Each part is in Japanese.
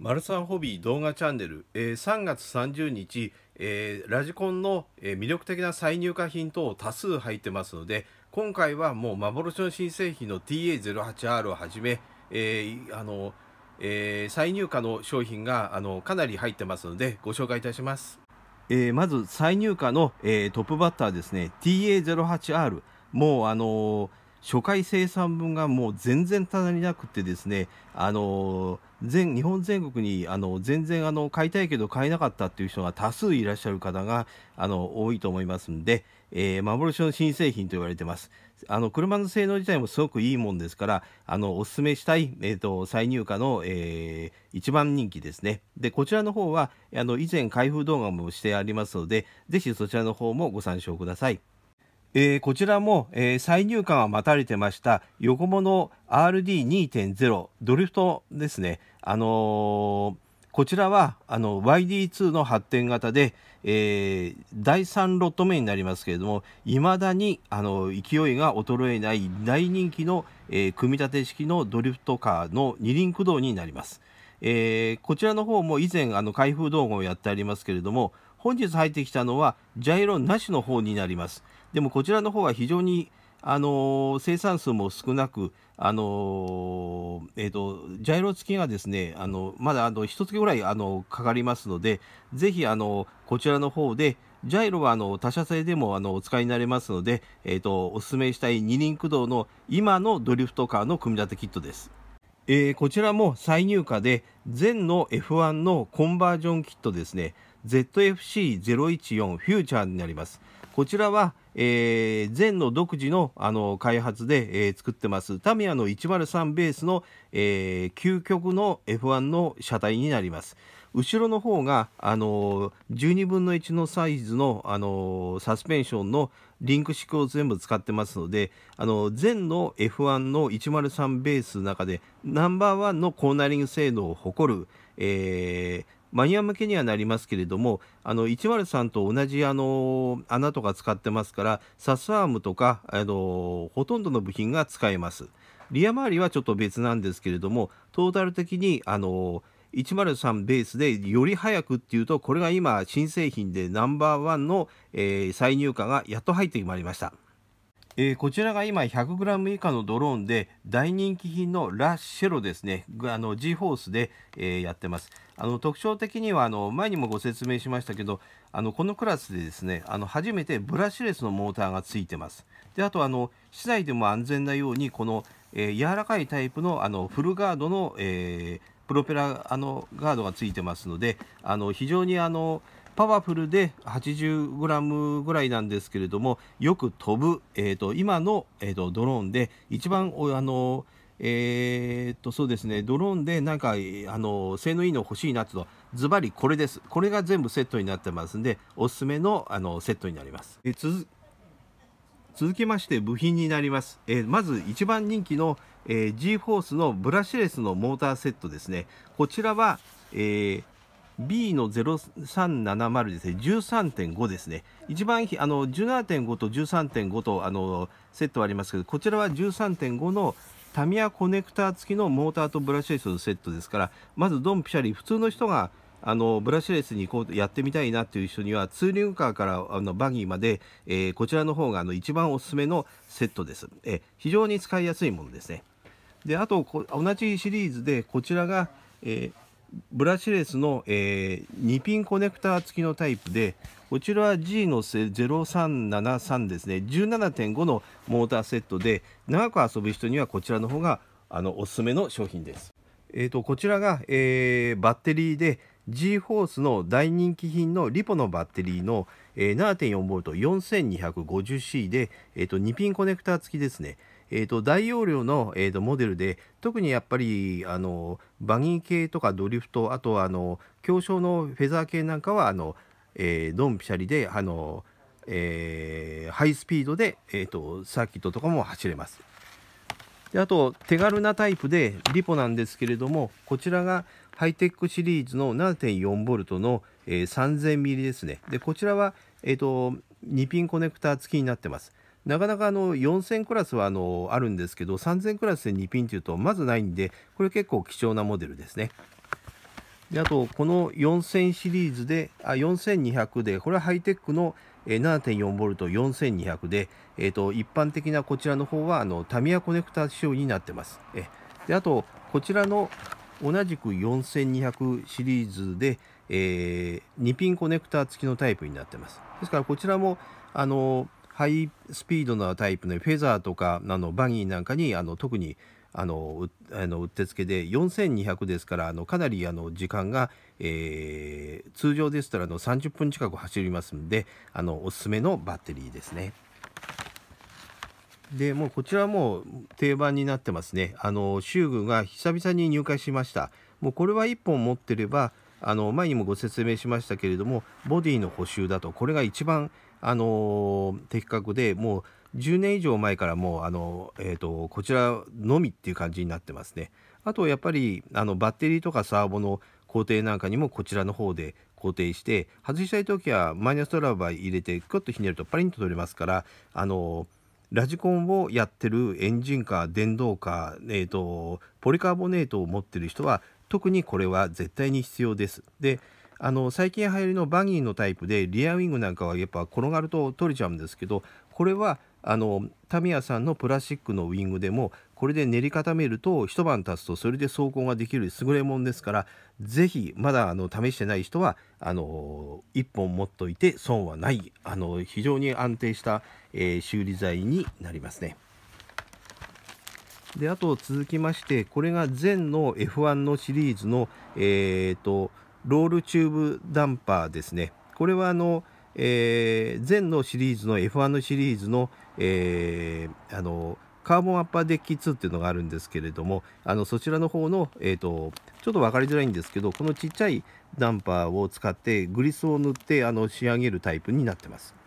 マルサンホビー動画チャンネル、えー、3月30日、えー、ラジコンの、えー、魅力的な再入荷品等多数入ってますので今回はもう幻の新製品の TA08R をはじめ、えー、あのえ再入荷の商品があのかなり入ってますのでご紹介いたします、えまず再入荷の、えトップバッターですね TA08R もうあの初回生産分がもう全然足りなくてですね、あの全日本全国にあの全然あの買いたいけど買えなかったっていう人が多数いらっしゃる方があの多いと思いますんで、えー、幻の新製品と言われてます。あの車の性能自体もすごくいいもんですから、あのおすすめしたい、えーと、と再入荷の、えー、一番人気ですね。で、こちらの方はあの以前開封動画もしてありますので、ぜひそちらの方もご参照ください。えー、こちらも、えー、再入荷が待たれてました横物 RD2.0 ドリフトですね、あのー、こちらはあの YD2 の発展型で、えー、第3ロット目になりますけれどもいまだにあの勢いが衰えない大人気の、えー、組み立て式のドリフトカーの二輪駆動になります。えー、こちらの方も以前あの開封動画をやってありますけれども本日入ってきたのはジャイロなしの方になります。でもこちらの方は非常にあの生産数も少なく、あのえーと、ジャイロ付きがですねあのまだあの1月ぐらいあのかかりますので、ぜひあのこちらの方で、ジャイロはあの他社製でもあのお使いになれますので、えーと、とお勧めしたい二輪駆動の今のドリフトカーの組み立てキットです。えー、こちらも再入荷で、全の F1 のコンバージョンキットですね、ZFC014 フューチャーになります。こちらはえー、全の独自のあの開発で、えー、作ってますタミヤの103ベースの、えー、究極の F1 の車体になります後ろの方が、あのー、12分の1のサイズの、あのー、サスペンションのリンク式を全部使ってますので、あのー、全の F1 の103ベースの中でナンバーワンのコーナリング性能を誇る、えー、マニア向けにはなりますけれどもあの103と同じあの穴とか使ってますからサスアームとかあのほとんどの部品が使えますリア周りはちょっと別なんですけれどもトータル的にあの103ベースでより早くっていうとこれが今新製品でナンバーワンの、えー、再入荷がやっと入ってまいりました。えー、こちらが今 100g 以下のドローンで大人気品のラ・シェロですね、あの G ホースで、えー、やってます。あの特徴的にはあの前にもご説明しましたけど、あのこのクラスでですね、あの初めてブラシレスのモーターがついてます。であとあの市内でも安全なようにこの、えー、柔らかいタイプのあのフルガードの、えプロペラあのガードがついてますので、あの非常にあのパワフルで 80g ぐらいなんですけれどもよく飛ぶ、えーと、今の、えーと、ドローンで一番あのえー、っとそうですねドローンでなんかあの性能いいの欲しいなとズバリこれですこれが全部セットになってますんでおすすめのあのセットになります。え続続きまして部品になります、えー、まず一番人気の、えー、G フォースのブラシレスのモーターセットですねこちらは、えー、B の0370ですね、13.5ですね。一番あの17.5と13.5とあのセットありますけど、こちらは13.5のタミヤコネクター付きのモーターとブラシレスのセットですから、まずドンピシャリ、普通の人があのブラシレスにこうやってみたいなという人にはツーリングカーからあのバギーまで、えー、こちらの方があの一番おすすめのセットです、えー、非常に使いやすいものですねであと同じシリーズでこちらが、えーブラシレスの、えー、2ピンコネクター付きのタイプで、こちらは G の0373ですね、17.5のモーターセットで、長く遊ぶ人にはこちらの方があのおすすめの商品です。えーと、こちらが、えー、バッテリーで G ホースの大人気品のリポのバッテリーの、えー、7.4V4250C で、えーと、と2ピンコネクター付きですね。えーと、大容量の、えーと、モデルで特にやっぱりあのバギー系とかドリフトあとはあの強小のフェザー系なんかはあの、えー、ドンピシャリであの、えー、ハイスピードで、えーと、サーキットとかも走れます。であと手軽なタイプでリポなんですけれどもこちらがハイテックシリーズの 7.4V の、えー、3000mm ですねでこちらは、えーと、と2ピンコネクタ付きになってますなかなかあの4000クラスはあのあるんですけど3000クラスで2ピンというとまずないんでこれ結構貴重なモデルですね。であとこの4000シリーズであ4200でこれはハイテックの7 4ト4 2 0 0で、えー、と一般的なこちらの方はあのタミヤコネクタ仕様になってます。えであとこちらの同じく4200シリーズで、えー、2ピンコネクタ付きのタイプになってます。ですからこちらもあのハイスピードなタイプのフェザーとかあのバギーなんかにあの特にあのあのうってつけで4200ですからあのかなりあの時間が、えー、通常でしたらあの30分近く走りますんであのおすすめのバッテリーですね。でもうこちらも定番になってますね。あの修具が久々に入会しました。もうこれは1本持ってればあの前にもご説明しましたけれどもボディの補修だとこれが一番あの的確でもう10年以上前からもうあの、えーと、こちらのみっていう感じになってますね。あとやっぱりあのバッテリーとかサーボの工程なんかにもこちらの方で固定して外したい時はマイナスドライバー入れてクッとひねるとパリンと取れますからあのラジコンをやってるエンジンカー電動カー、えーと、とポリカーボネートを持ってる人は特にこれは絶対に必要です。であの最近流行りのバギーのタイプでリアウィングなんかはやっぱ転がると取れちゃうんですけどこれはあのタミヤさんのプラスチックのウィングでもこれで練り固めると一晩経つとそれで走行ができる優れものですからぜひまだあの試してない人はあの1本持っといて損はないあの非常に安定した、えー、修理剤になりますね。であと続きましてこれが全の F1 のシリーズのえっ、ー、とロールチューブダンパーですねこれはあの、えー、前のシリーズの F1 のシリーズの,、えー、あのカーボンアッパーデッキ2っていうのがあるんですけれどもあのそちらの方の、えーと、とちょっと分かりづらいんですけどこのちっちゃいダンパーを使ってグリスを塗ってあの仕上げるタイプになってます。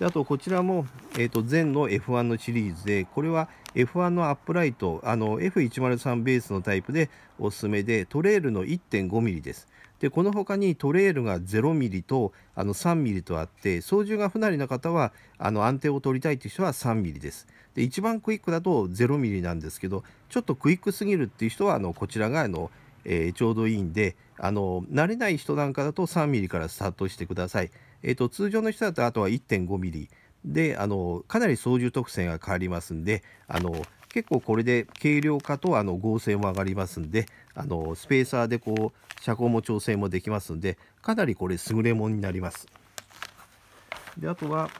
であとこちらも、えーと、前の F1 のシリーズでこれは F1 のアップライトあの F103 ベースのタイプでおすすめでトレールの 1.5mm です。でこの他にトレールが 0mm とあの 3mm とあって操縦が不慣れな方はあの安定を取りたいという人は 3mm です。で一番クイックだと 0mm なんですけどちょっとクイックすぎるっていう人はあのこちらがあの、えー、ちょうどいいんであの慣れない人なんかだと 3mm からスタートしてください。えーと、通常の人だとあとは 1.5mm であのかなり操縦特性が変わりますんであの結構これで軽量化とあの合成も上がりますんであのスペーサーでこう車高も調整もできますんでかなりこれ優れものになります。であとは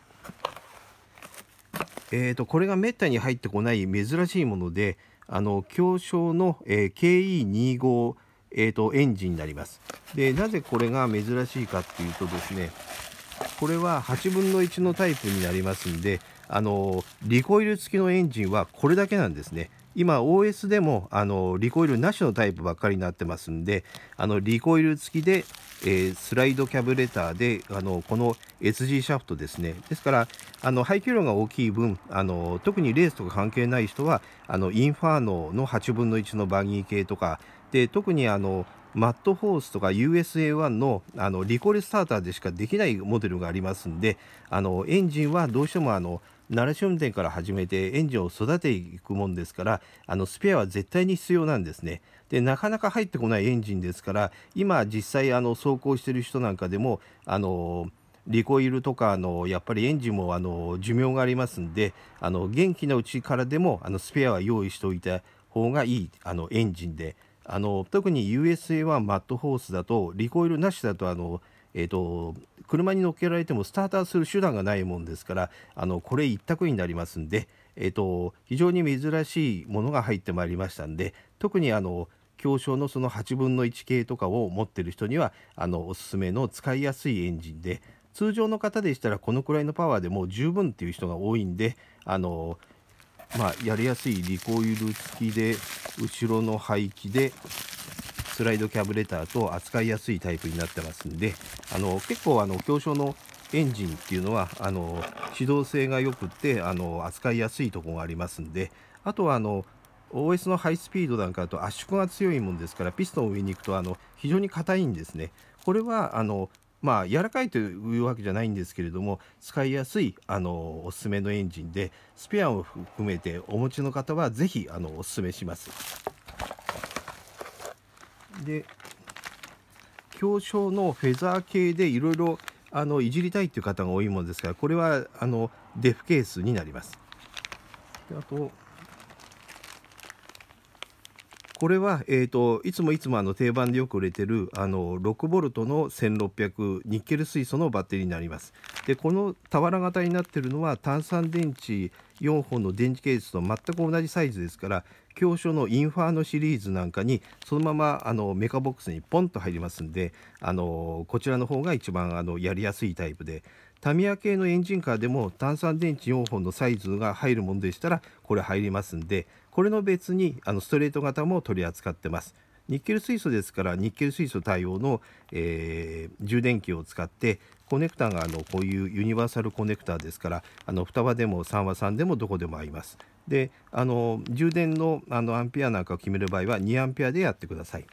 えーと、これがめったに入ってこない珍しいものであの強小の、えー、KE25、えーとエンジンになりますでなぜこれが珍しいかっていうとですねこれは8分の1のタイプになりますんであのリコイル付きのエンジンはこれだけなんですね今 OS でもあのリコイルなしのタイプばっかりになってますんであのリコイル付きで、えー、スライドキャブレターであのこの SG シャフトですねですからあの排気量が大きい分あの特にレースとか関係ない人はあのインファーノの8分の1のバギー系とかで特にあのマットホースとか USA1 のあのリコールスターターでしかできないモデルがありますんであのエンジンはどうしてもあの奈シ試運転から始めてエンジンを育てていくもんですからあのスペアは絶対に必要なんですね。でなかなか入ってこないエンジンですから今実際あの走行してる人なんかでもあのリコイルとかあのやっぱりエンジンもあの寿命がありますんであの元気なうちからでもあのスペアは用意しておいた方がいいあのエンジンであの特に USA1 マットホースだとリコイルなしだとあのえーと、車に乗っけられてもスターターする手段がないもんですからあのこれ一択になりますんで、えーと、非常に珍しいものが入ってまいりましたんで特にあの強小のその8分の1系とかを持ってる人にはあのおすすめの使いやすいエンジンで通常の方でしたらこのくらいのパワーでも十分っていう人が多いんであの、まあ、やりやすいリコイル付きで後ろの排気でスライドキャブレターと扱いやすいタイプになってますんであの結構あの強小のエンジンっていうのはあの機動性が良くってあの扱いやすいとこがありますんであとはあの OS のハイスピードなんかだと圧縮が強いもんですからピストンを上に行くとあの非常に硬いんですね。これはあのまあ柔らかいというわけじゃないんですけれども使いやすいあのおすすめのエンジンでスペアを含めてお持ちの方は是非あのおすすめします。で表彰のフェザー系でいろいろあのいじりたいっていう方が多いものですからこれはあのデフケースになります。であとこれは、えーと、いつもいつもあの定番でよく売れてるあの6ボルトの1600ニッケル水素のバッテリーになりますでこの俵型になってるのは炭酸電池4本の電池ケースと全く同じサイズですから教書のインファーノシリーズなんかにそのままあのメカボックスにポンと入りますんであのこちらの方が一番あのやりやすいタイプでタミヤ系のエンジンカーでも炭酸電池4本のサイズが入るものでしたらこれ入りますんでこれの別にあのストレート型も取り扱ってます。ニッケル水素ですからニッケル水素対応の、えー、充電器を使ってコネクタがあのこういうユニバーサルコネクタですからあの双葉でも3話3でもどこでも合います。であの充電のあのアンペアなんかを決める場合は2アンペアでやってください。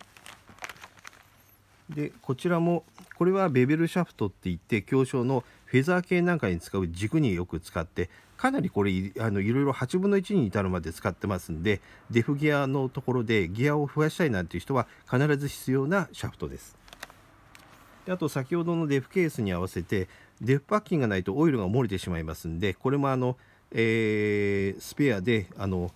でこちらもこれはベベルシャフトっていって強小のフェザー系なんかに使う軸によく使ってかなりこれあのいろいろ8分の1に至るまで使ってますんでデフギアのところでギアを増やしたいなんていう人は必ず必要なシャフトです。であと先ほどのデフケースに合わせてデフパッキンがないとオイルが漏れてしまいますんでこれもあの、えー、スペアであの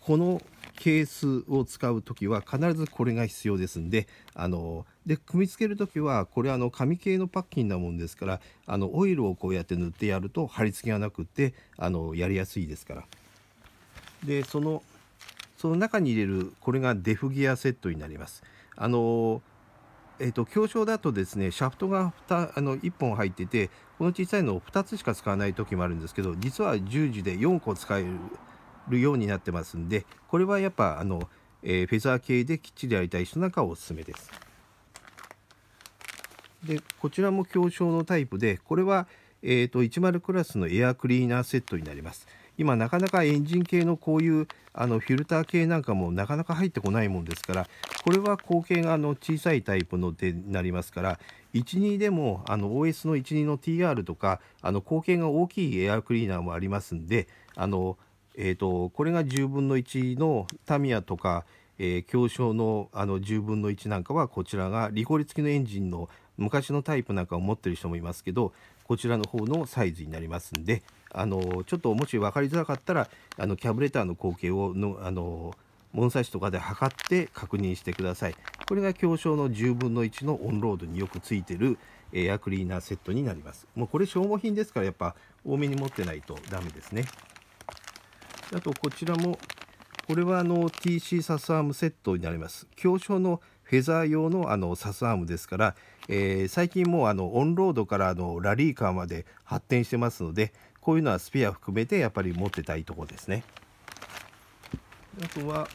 このケースを使う時は必ずこれが必要ですんであので組み付ける時はこれあの紙系のパッキンなもんですからあのオイルをこうやって塗ってやると貼り付けがなくってあのやりやすいですから。でそのその中に入れるこれがデフギアセットになります。あのえーと、強症だとですねシャフトがあの1本入っててこの小さいのを2つしか使わない時もあるんですけど実は10時で4個使えるようになってますんでこれはやっぱあの、えー、フェザー系できっちりやりたい人なんかはおすすめです。でこちらも強小のタイプでこれは、えーと、10クラスのエアクリーナーセットになります今なかなかエンジン系のこういうあのフィルター系なんかもなかなか入ってこないもんですからこれは口径があの小さいタイプのでなりますから12でもあの OS の12の TR とかあの口径が大きいエアクリーナーもありますんであの、えーと、これが10分の1のタミヤとかえー、強商のあの10分の1なんかはこちらがリコリ付きのエンジンの昔のタイプなんかを持ってる人もいますけどこちらの方のサイズになりますんであのちょっともし分かりづらかったらあのキャブレターの口径をのあの物差しとかで測って確認してくださいこれが強小の10分の1のオンロードによくついてるエアクリーナーセットになりますもうこれ消耗品ですからやっぱ多めに持ってないとダメですねあとこちらもこれはあの TC サスアームセットになります強症のフェザー用のあのサスアームですから、えー、最近もうあのオンロードからあのラリーカーまで発展してますのでこういうのはスペア含めてやっぱり持ってたいとこですね。あとは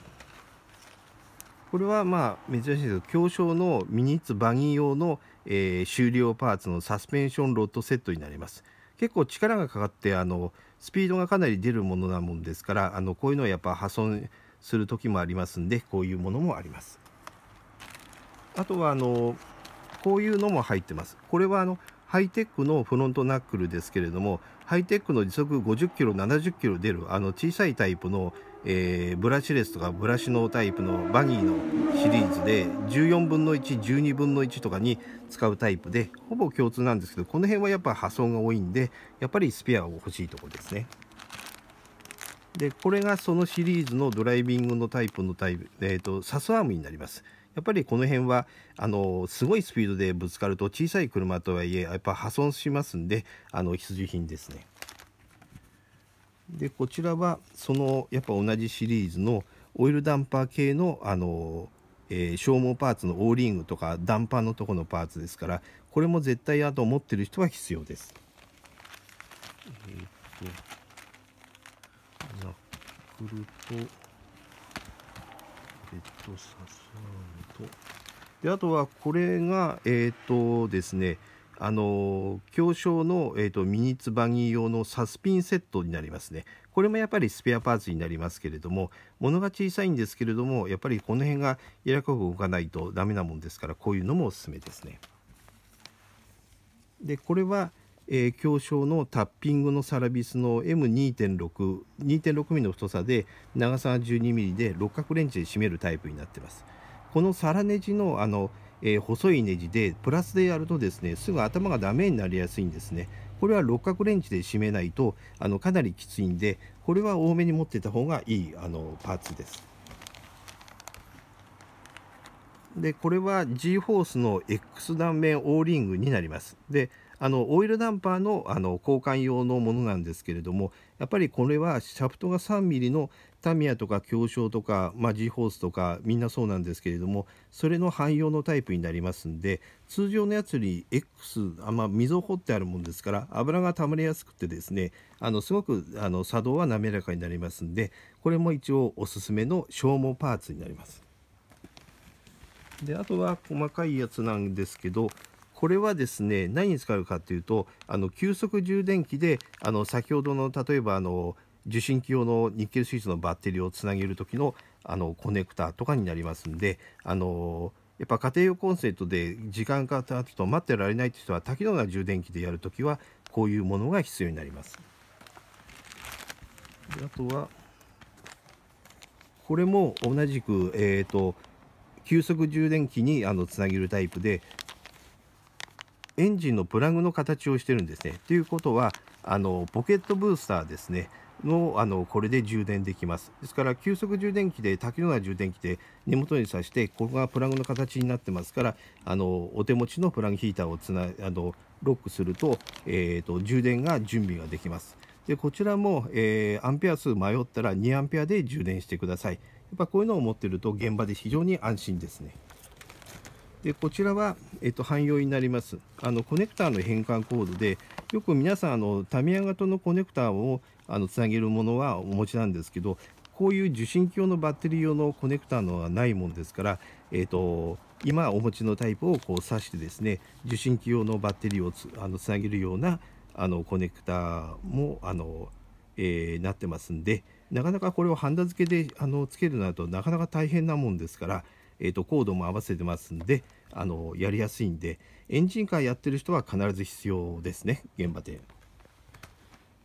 これはまあ珍しいですけど強小のミニッツバギー用の、えー、終了パーツのサスペンションロッドセットになります。結構力がかかってあのスピードがかなり出るものなもんですからあのこういうのはやっぱ破損する時もありますんでこういうものもあります。あとはあのこういうのも入ってます。これはあのハイテックのフロントナックルですけれども、ハイテックの時速50キロ、70キロ出る、あの小さいタイプの、えー、ブラシレスとかブラシのタイプのバニーのシリーズで、14分の1、12分の1とかに使うタイプで、ほぼ共通なんですけど、この辺はやっぱ破損が多いんで、やっぱりスペアを欲しいところですね。で、これがそのシリーズのドライビングのタイプのタイプ、えっ、ー、と、サスアームになります。やっぱりこの辺はあのすごいスピードでぶつかると小さい車とはいえやっぱ破損しますんであの必需品ですね。でこちらはそのやっぱ同じシリーズのオイルダンパー系のあの、えー、消耗パーツのオーリングとかダンパーのとこのパーツですからこれも絶対あと持ってる人は必要です。えー、っとナックルとヘッドササーであとはこれがえっ、ー、とですねあの強商の、えーと、ミニツバギ用のサスピンセットになりますねこれもやっぱりスペアパーツになりますけれども物が小さいんですけれどもやっぱりこの辺が柔らかく動かないとダメなもんですからこういうのもおすすめですねでこれは、えー、商のタッピングのサラビスの M2.62.6mm の太さで長さが 12mm で六角レンチで締めるタイプになってますこの皿ネジのあの、えー、細いネジでプラスでやるとですねすぐ頭がダメになりやすいんですね。これは六角レンチで締めないとあのかなりきついんでこれは多めに持ってた方がいいあのパーツです。でこれは G ホースの X 断面 O リングになります。であのオイルダンパーのあの交換用のものなんですけれどもやっぱりこれはシャフトが 3mm のタミヤとか強商とか、まあ、G ホースとかみんなそうなんですけれどもそれの汎用のタイプになりますんで通常のやつより X あ、まあ、溝を掘ってあるもんですから油がたまりやすくてですねあのすごくあの作動は滑らかになりますんでこれも一応おすすめの消耗パーツになります。であとは細かいやつなんですけどこれはですね何に使うかっていうとあの急速充電器であの先ほどの例えばあの受信機用のニッケル水素のバッテリーをつなげる時のあのコネクタとかになりますんであのやっぱ家庭用コンセントで時間がたつと待ってられないって人は多機能な充電器でやるときはこういうものが必要になります。であとはこれも同じく、えーと、と急速充電器にあのつなげるタイプでエンジンのプラグの形をしてるんですね。ということはあのポケットブースターですね。のあのこれで充電できますですから急速充電器で多のな充電器で根元に挿してここがプラグの形になってますからあのお手持ちのプラグヒーターをつなあのロックすると,、えーと、充電が準備ができますでこちらも、えー、アンペア数迷ったら2アンペアで充電してくださいやっぱこういうのを持ってると現場で非常に安心ですねでこちらは、えっと、汎用になりますあのコネクターの変換コードで、よく皆さんあのタミヤ型のコネクターをあのつなげるものはお持ちなんですけどこういう受信機用のバッテリー用のコネクターのはないもんですから、えーと、今お持ちのタイプをこう挿してですね受信機用のバッテリーをつあのつなげるようなあのコネクターもあの、えー、なってますんでなかなかこれをハンダ付けであのつけるなどなかなか大変なもんですから、えーと、コードも合わせてますんであのやりやすいんでエンジンカーやってる人は必ず必要ですね現場で。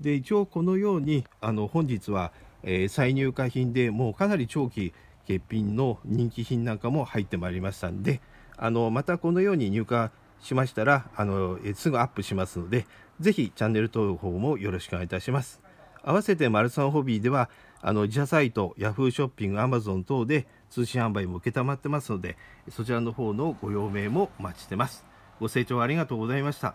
で一応このようにあの本日は、えー、再入荷品でもうかなり長期欠品の人気品なんかも入ってまいりましたんであのまたこのように入荷しましたらあの、えー、すぐアップしますので是非チャンネル登録もよろしくお願いいたします。合わせてマルサンホビーではあの自社サイト Yahoo ショッピング Amazon 等で通信販売も承ってますので、そちらの方のご用命もお待ちしてます。ご清聴ありがとうございました。